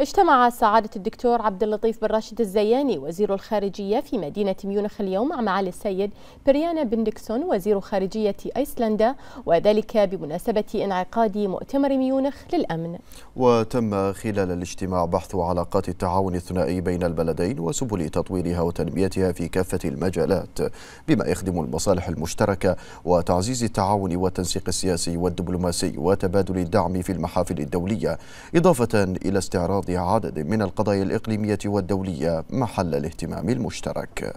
اجتمع سعادة الدكتور عبد اللطيف بن راشد الزياني وزير الخارجية في مدينة ميونخ اليوم مع معالي السيد بريانا بندكسون وزير خارجية أيسلندا وذلك بمناسبة انعقاد مؤتمر ميونخ للأمن وتم خلال الاجتماع بحث علاقات التعاون الثنائي بين البلدين وسبل تطويرها وتنميتها في كافة المجالات بما يخدم المصالح المشتركة وتعزيز التعاون والتنسيق السياسي والدبلوماسي وتبادل الدعم في المحافل الدولية إضافة إلى استعراض عرض عدد من القضايا الإقليمية والدولية محل الاهتمام المشترك